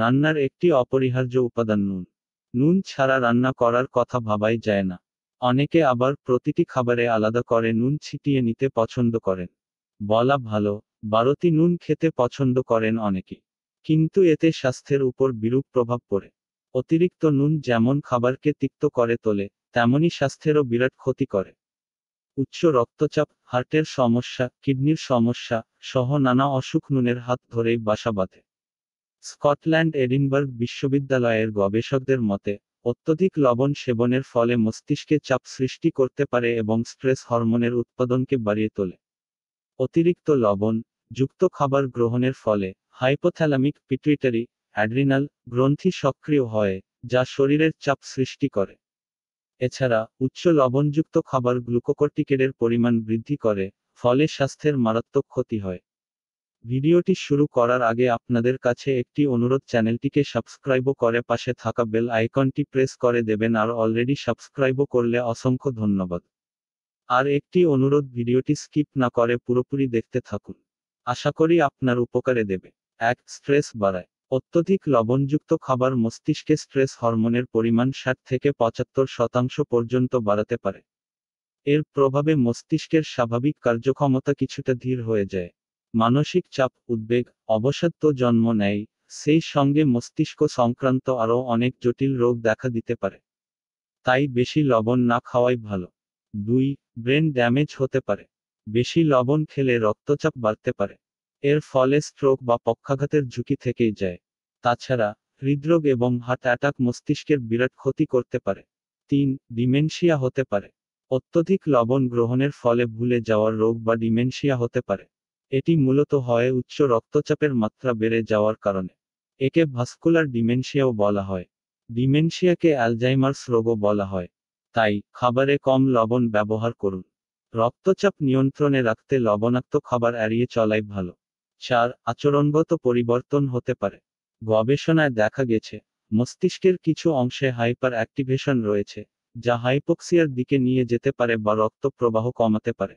রান্নার একটি অপরিহার্য উপাদান নুন নুন ছাড়া রান্না করার কথা ভাবাই যায় না অনেকে আবার প্রতিটি খাবারে আলাদা করে নুন ছিটিয়ে নিতে পছন্দ করেন বলা ভালো বারতি নুন খেতে পছন্দ করেন অনেকে কিন্তু এতে স্বাস্থ্যের উপর বিরূপ প্রভাব পড়ে অতিরিক্ত নুন যেমন খাবারকে তিক্ত করে তোলে তেমনই স্বাস্থ্যেরও বিরাট ক্ষতি করে উচ্চ রক্তচাপ হার্টের সমস্যা কিডনির সমস্যা সহ নানা অসুখ নুনের হাত ধরেই বাসা বাঁধে স্কটল্যান্ড এডিনবার্গ বিশ্ববিদ্যালয়ের গবেষকদের মতে অত্যধিক লবণ সেবনের ফলে মস্তিষ্কে চাপ সৃষ্টি করতে পারে এবং স্ট্রেস হরমোনের উৎপাদনকে বাড়িয়ে তোলে অতিরিক্ত লবণ যুক্ত খাবার গ্রহণের ফলে হাইপোথ্যালামিক পিটুইটারি অ্যাড্রিনাল গ্রন্থি সক্রিয় হয় যা শরীরের চাপ সৃষ্টি করে এছাড়া উচ্চ লবণযুক্ত খাবার গ্লুকোকর্টিকেডের পরিমাণ বৃদ্ধি করে ফলে স্বাস্থ্যের মারাত্মক ক্ষতি হয় ভিডিওটি শুরু করার আগে আপনাদের কাছে একটি অনুরোধ চ্যানেলটিকে সাবস্ক্রাইবও করে পাশে থাকা বেল আইকনটি প্রেস করে দেবেন আর অলরেডি সাবস্ক্রাইবও করলে অসংখ্য ধন্যবাদ আর একটি অনুরোধ ভিডিওটি স্কিপ না করে পুরোপুরি দেখতে থাকুন আশা করি আপনার উপকারে দেবে এক স্ট্রেস বাড়ায় অত্যধিক লবণযুক্ত খাবার মস্তিষ্কে স্ট্রেস হরমোনের পরিমাণ ষাট থেকে পঁচাত্তর শতাংশ পর্যন্ত বাড়াতে পারে এর প্রভাবে মস্তিষ্কের স্বাভাবিক কার্যক্ষমতা কিছুটা ধীর হয়ে যায় মানসিক চাপ উদ্বেগ অবসাদ তো জন্ম নেয় সেই সঙ্গে মস্তিষ্ক সংক্রান্ত আরও অনেক জটিল রোগ দেখা দিতে পারে তাই বেশি লবণ না খাওয়াই ভালো দুই ব্রেন ড্যামেজ হতে পারে বেশি লবণ খেলে রক্তচাপ বাড়তে পারে এর ফলে স্ট্রোক বা পক্ষাঘাতের ঝুঁকি থেকেই যায় তাছাড়া হৃদরোগ এবং হার্ট অ্যাটাক মস্তিষ্কের বিরাট ক্ষতি করতে পারে তিন ডিমেনশিয়া হতে পারে অত্যধিক লবণ গ্রহণের ফলে ভুলে যাওয়ার রোগ বা ডিমেনশিয়া হতে পারে এটি মূলত হয় উচ্চ রক্তচাপের মাত্রা বেড়ে যাওয়ার কারণে একে ভাস্কুলার ডিমেনশিয়াও বলা হয় ডিমেনশিয়াকে অ্যালজাইমার্স রোগও বলা হয় তাই খাবারে কম লবণ ব্যবহার করুন রক্তচাপ নিয়ন্ত্রণে রাখতে লবণাক্ত খাবার এড়িয়ে চলাই ভালো চার আচরণগত পরিবর্তন হতে পারে গবেষণায় দেখা গেছে মস্তিষ্কের কিছু অংশে হাইপার অ্যাক্টিভেশন রয়েছে যা হাইপোক্সিয়ার দিকে নিয়ে যেতে পারে বা রক্ত প্রবাহ কমাতে পারে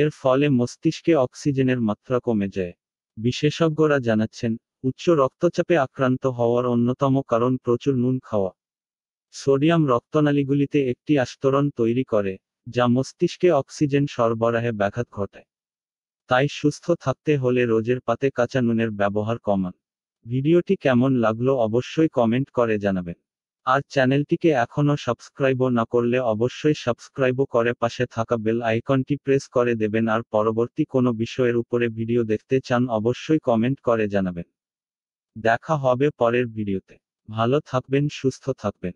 এর ফলে মস্তিষ্কে অক্সিজেনের মাত্রা কমে যায় বিশেষজ্ঞরা জানাচ্ছেন উচ্চ রক্তচাপে আক্রান্ত হওয়ার অন্যতম কারণ প্রচুর নুন খাওয়া সোডিয়াম রক্তনালীগুলিতে একটি আস্তরণ তৈরি করে যা মস্তিষ্কে অক্সিজেন সরবরাহে ব্যাঘাত ঘটায় তাই সুস্থ থাকতে হলে রোজের পাতে কাঁচা নুনের ব্যবহার কমান ভিডিওটি কেমন লাগলো অবশ্যই কমেন্ট করে জানাবেন আর চ্যানেলটিকে এখনও সাবস্ক্রাইব না করলে অবশ্যই সাবস্ক্রাইবও করে পাশে থাকা বেল আইকনটি প্রেস করে দেবেন আর পরবর্তী কোনো বিষয়ের উপরে ভিডিও দেখতে চান অবশ্যই কমেন্ট করে জানাবেন দেখা হবে পরের ভিডিওতে ভালো থাকবেন সুস্থ থাকবেন